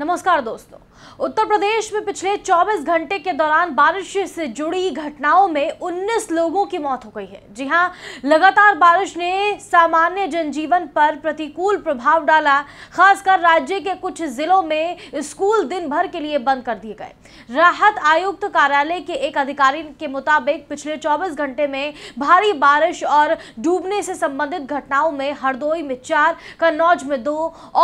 नमस्कार दोस्तों उत्तर प्रदेश में पिछले 24 घंटे के दौरान बारिश से जुड़ी घटनाओं में 19 लोगों की मौत हो गई है जी हां लगातार बारिश ने सामान्य जनजीवन पर प्रतिकूल प्रभाव डाला खासकर राज्य के कुछ जिलों में स्कूल दिन भर के लिए बंद कर दिए गए राहत आयुक्त कार्यालय के एक अधिकारी के मुताबिक पिछले चौबीस घंटे में भारी बारिश और डूबने से संबंधित घटनाओं में हरदोई में चार कन्नौज में दो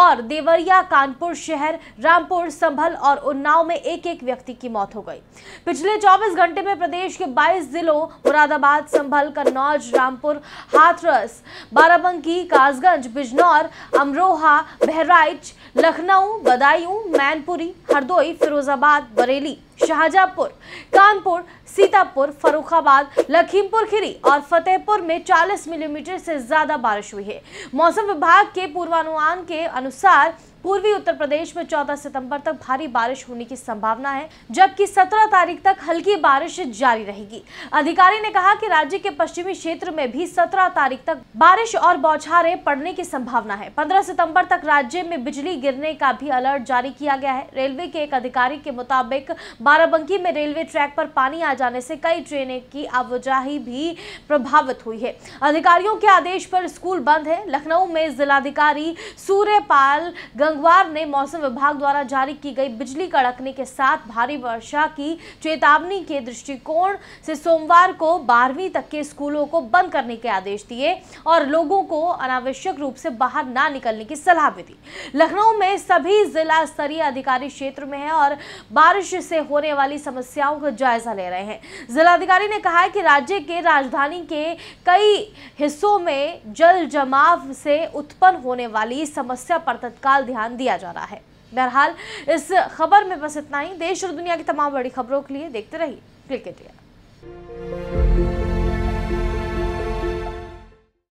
और देवरिया कानपुर शहर रामपुर संभल और उन्नाव में एक एक व्यक्ति की मौत हो गई पिछले 24 घंटे में प्रदेश के 22 जिलों मुरादाबाद संभल कन्नौज रामपुर हाथरस बाराबंकी कासगंज बिजनौर अमरोहा बहराइच लखनऊ बदायूं मैनपुरी हरदोई फिरोजाबाद बरेली शाहजहांपुर कानपुर सीतापुर फरुखाबाद लखीमपुर खीरी और फतेहपुर में 40 मिलीमीटर से ज्यादा बारिश हुई है मौसम विभाग के पूर्वानुमान के अनुसार पूर्वी उत्तर प्रदेश में 14 सितंबर तक भारी बारिश होने की संभावना है जबकि 17 तारीख तक हल्की बारिश जारी रहेगी अधिकारी ने कहा कि राज्य के पश्चिमी क्षेत्र में भी 17 तारीख तक बारिश और बौछारें पड़ने की संभावना है 15 सितंबर तक राज्य में बिजली गिरने का भी अलर्ट जारी किया गया है रेलवे के एक अधिकारी के मुताबिक बाराबंकी में रेलवे ट्रैक पर पानी आ जाने से कई ट्रेनें की आवाजाही भी प्रभावित हुई है अधिकारियों के आदेश पर स्कूल बंद है लखनऊ में जिलाधिकारी सूर्यपाल गंगवार ने मौसम विभाग द्वारा जारी की गई बिजली कड़कने के साथ भारी वर्षा की चेतावनी के दृष्टिकोण से सोमवार को बारहवीं तक के स्कूलों को बंद करने के आदेश दिए और लोगों को अनावश्यक रूप से बाहर ना निकलने की सलाह भी दी लखनऊ में सभी जिला स्तरीय अधिकारी क्षेत्र में है और बारिश से हो होने वाली समस्याओं का जायजा ले रहे हैं जिलाधिकारी ने कहा है कि राज्य के राजधानी के कई हिस्सों में जल जमाव से उत्पन्न होने वाली समस्या पर तत्काल ध्यान दिया जा रहा है बहरहाल इस खबर में बस इतना ही देश और दुनिया की तमाम बड़ी खबरों के लिए देखते रहिए क्रिकेट इंडिया